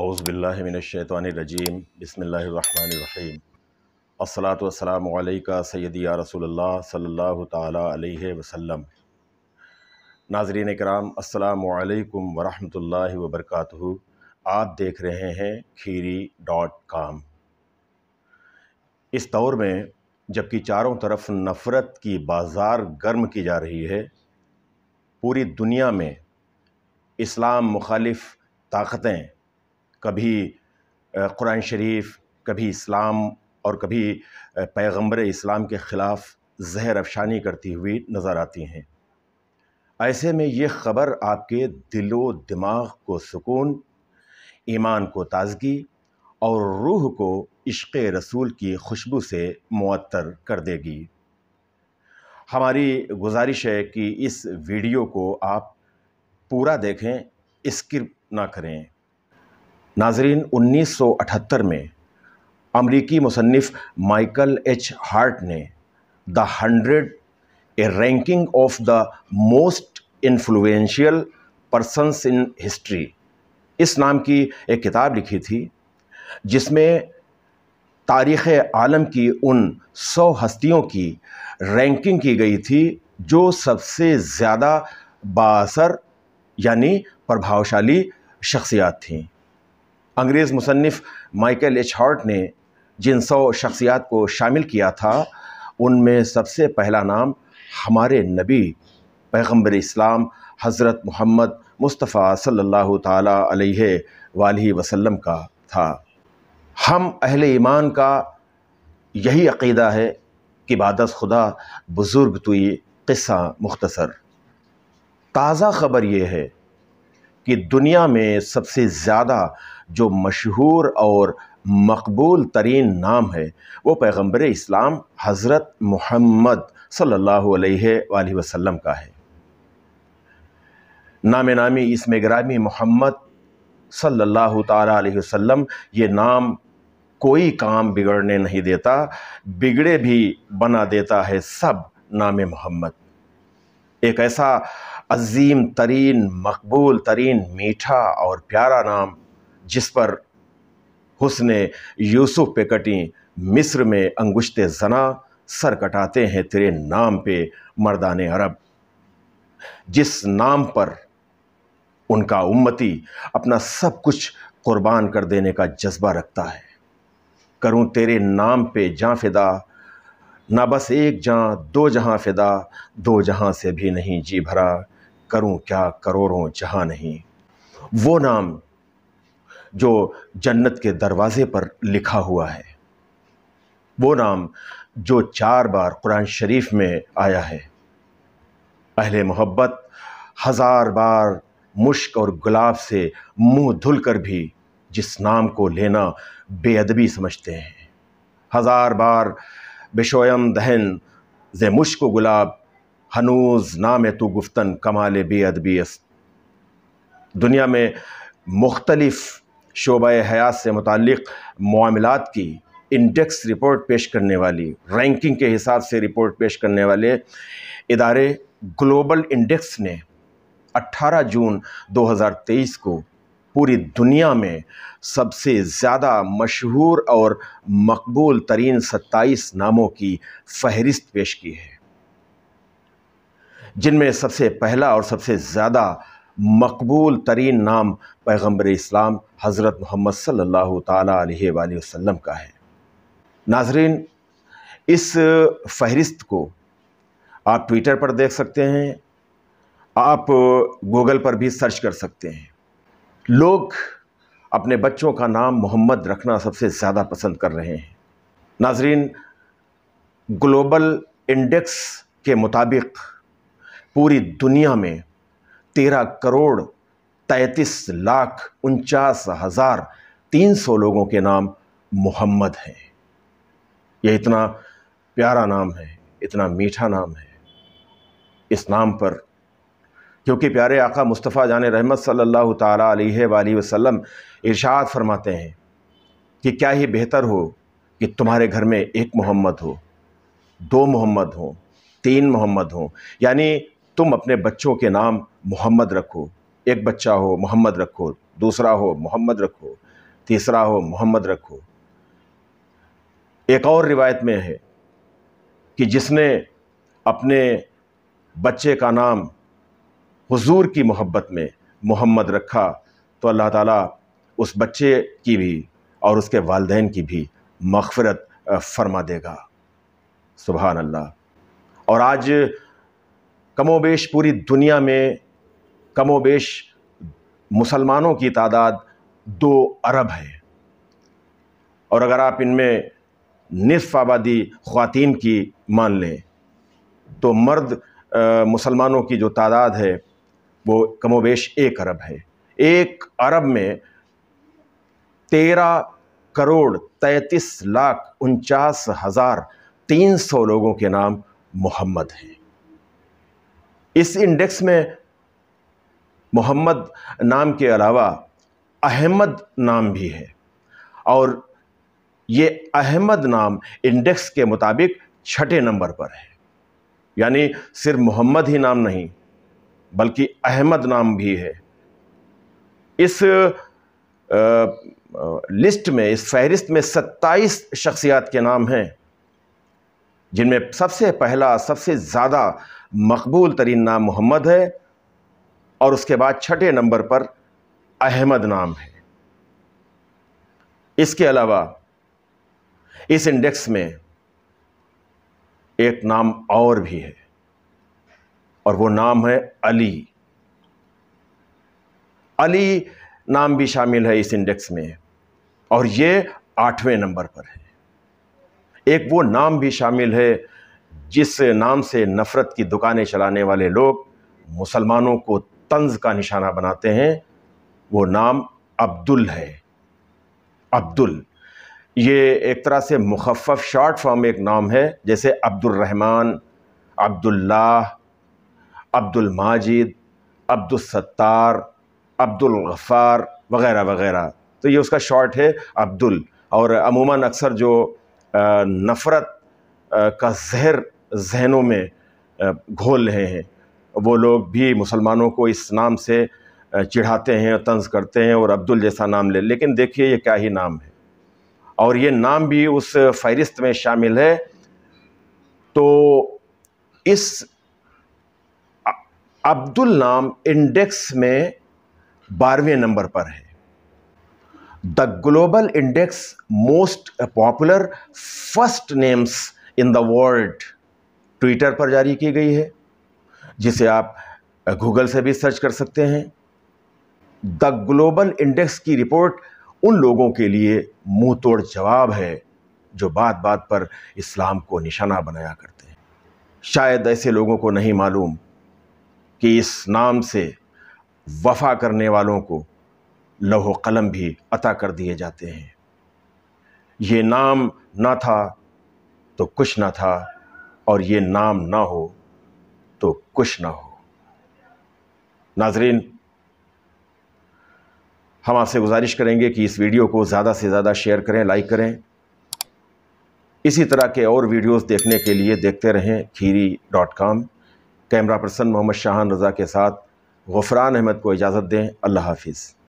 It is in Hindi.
अउज़बिल्लिमिनशैतरजीम बसमीम सैदी या रसूल सल्ला वसम नाजरीन कराम असलकम वरहमल वबरक आप देख रहे हैं खीरी डॉट काम इस दौर में जबकि चारों तरफ नफ़रत की बाज़ार गर्म की जा रही है पूरी दुनिया में इस्लाम मुखालिफ ताकतें कभी कुरान शरीफ कभी इस्लाम और कभी पैगंबर इस्लाम के ख़िलाफ़ जहर अफशानी करती हुई नज़र आती हैं ऐसे में ये ख़बर आपके दिलो दिमाग को सुकून ईमान को ताज़गी और रूह को इश्क़ रसूल की खुशबू से मअतर कर देगी हमारी गुजारिश है कि इस वीडियो को आप पूरा देखें स्किप ना करें नाजरीन 1978 में अमरीकी मुसनफ़ माइकल एच हार्ट ने the hundred a ranking of the most influential persons in history इस नाम की एक किताब लिखी थी जिसमें तारीख़ आलम की उन सौ हस्तियों की रैंकिंग की गई थी जो सबसे ज़्यादा बासर यानी प्रभावशाली शख्सियात थीं अंग्रेज़ मुसनफ़ माइकल एच हार्ट ने जिन सौ शख्सियात को शामिल किया था उनमें सबसे पहला नाम हमारे नबी पैगम्बर इस्लाम हज़रत मोहम्मद मुस्तफ़ा सल्लल्लाहु ताला अलैहि वसल्लम का था हम अहले ईमान का यही अकीदा है कि बादस खुदा बुज़ुर्ग तुई क़स्सा मुख्तसर ताज़ा ख़बर ये है कि दुनिया में सबसे ज़्यादा जो मशहूर और मकबूल तरीन नाम है वो पैगम्बर इस्लाम हज़रत मोहम्मद सल्ला वसम का है नाम नामी इसमें ग्रामी मोहम्मद सल्लल्लाहु तसम अलैहि वसल्लम ये नाम कोई काम बिगड़ने नहीं देता बिगड़े भी बना देता है सब नाम मोहम्मद एक ऐसा अजीम तरीन मकबूल तरीन मीठा और प्यारा नाम जिस पर हुसन यूसुफ पे कटी मिस्र में अंगुश्त जना सर कटाते हैं तेरे नाम पे मर्दान अरब जिस नाम पर उनका उम्मती अपना सब कुछ कुर्बान कर देने का जज्बा रखता है करूं तेरे नाम पे जाँ फिदा ना बस एक जहाँ दो जहाँ फिदा दो जहाँ से भी नहीं जी भरा करूं क्या करोड़ों जहाँ नहीं वो नाम जो जन्नत के दरवाज़े पर लिखा हुआ है वो नाम जो चार बार कुरान शरीफ में आया है अहले मोहब्बत हज़ार बार मुश्क और गुलाब से मुंह धुल कर भी जिस नाम को लेना बेअदबी समझते हैं हज़ार बार बेशोयम दहन ज़े मुश्क गुलाब हनूज नाम तो गुफ्तन कमाल बेअदबी दुनिया में मुख्तलिफ़ शोब हयात से मुतक मामलत की इंडेक्स रिपोर्ट पेश करने वाली रैंकिंग के हिसाब से रिपोर्ट पेश करने वाले इदारे ग्लोबल इंडेक्स ने 18 जून 2023 को पूरी दुनिया में सबसे ज़्यादा मशहूर और मकबूल तरीन 27 नामों की फहरिस्त पेश की है जिनमें सबसे पहला और सबसे ज़्यादा मकबूल तरीन नाम पैगम्बर इस्लाम हज़रत मोहम्मद सल्ला वसम का है नाजरीन इस फहरिस्त को आप ट्विटर पर देख सकते हैं आप गूगल पर भी सर्च कर सकते हैं लोग अपने बच्चों का नाम मोहम्मद रखना सबसे ज़्यादा पसंद कर रहे हैं नाजरीन ग्लोबल इंडेक्स के मुताबिक पूरी दुनिया में तेरह करोड़ तैतीस लाख उनचास हज़ार तीन सौ लोगों के नाम मोहम्मद हैं यह इतना प्यारा नाम है इतना मीठा नाम है इस नाम पर क्योंकि प्यारे आका मुस्तफ़ा जान रहमत सल्लल्लाहु अलैहि वसल्लम इरशाद फरमाते हैं कि क्या ही बेहतर हो कि तुम्हारे घर में एक मोहम्मद हो दो मोहम्मद हों तीन मोहम्मद हों यानी तुम अपने बच्चों के नाम मोहम्मद रखो एक बच्चा हो मोहम्मद रखो दूसरा हो मोहम्मद रखो तीसरा हो मोहम्मद रखो एक और रिवायत में है कि जिसने अपने बच्चे का नाम हुजूर की मोहब्बत में मोहम्मद रखा तो अल्लाह ताला उस बच्चे की भी और उसके वालदेन की भी मगफ़रत फरमा देगा सुबह अल्लाह और आज कमोबेश पूरी दुनिया में कमोबेश मुसलमानों की तादाद दो अरब है और अगर आप इनमें निसफ आबादी ख़वान की मान लें तो मर्द मुसलमानों की जो तादाद है वो कमोबेश एक अरब है एक अरब में तेरह करोड़ तैंतीस लाख उनचास हज़ार तीन सौ लोगों के नाम मोहम्मद हैं इस इंडेक्स में मोहम्मद नाम के अलावा अहमद नाम भी है और ये अहमद नाम इंडेक्स के मुताबिक छठे नंबर पर है यानी सिर्फ मोहम्मद ही नाम नहीं बल्कि अहमद नाम भी है इस लिस्ट में इस फहरिस्त में 27 शख्सियात के नाम हैं जिनमें सबसे पहला सबसे ज़्यादा मकबूल तरीन नाम मोहम्मद है और उसके बाद छठे नंबर पर अहमद नाम है इसके अलावा इस इंडेक्स में एक नाम और भी है और वो नाम है अली अली नाम भी शामिल है इस इंडेक्स में और ये आठवें नंबर पर है एक वो नाम भी शामिल है जिस नाम से नफ़रत की दुकानें चलाने वाले लोग मुसलमानों को तंज का निशाना बनाते हैं वो नाम अब्दुल है अब्दुल ये एक तरह से मुखफ़ शॉर्ट फॉर्म एक नाम है जैसे अब्दुलरहमान अब्दुल्लाह अब्दुल माजिद अब्दुलसत्तार अब्दुल गफ़ार वगैरह वगैरह तो ये उसका शॉर्ट है अब्दुल और अमूमन अक्सर जो नफ़रत का जहर जहनों में घोल रहे हैं वो लोग भी मुसलमानों को इस नाम से चिढ़ाते हैं तंज करते हैं और अब्दुल जैसा नाम ले लेकिन देखिए ये क्या ही नाम है और ये नाम भी उस फहरिस्त में शामिल है तो इस अब्दुल नाम इंडेक्स में बारहवें नंबर पर है the global index most popular first names in the world Twitter पर जारी की गई है जिसे आप गूगल से भी सर्च कर सकते हैं द ग्लोबल इंडेक्स की रिपोर्ट उन लोगों के लिए मुंह तोड़ जवाब है जो बात बात पर इस्लाम को निशाना बनाया करते हैं शायद ऐसे लोगों को नहीं मालूम कि इस नाम से वफा करने वालों को लौह कलम भी अता कर दिए जाते हैं ये नाम ना था तो कुछ ना था और ये नाम ना हो तो कुछ ना हो नाजरीन हम आपसे गुजारिश करेंगे कि इस वीडियो को ज़्यादा से ज़्यादा शेयर करें लाइक करें इसी तरह के और वीडियोस देखने के लिए देखते रहें Kheri dot com camera person Mohammad Shahan Raza के साथ गफ़रान अहमद को इजाज़त दें अल्लाह हाफिज़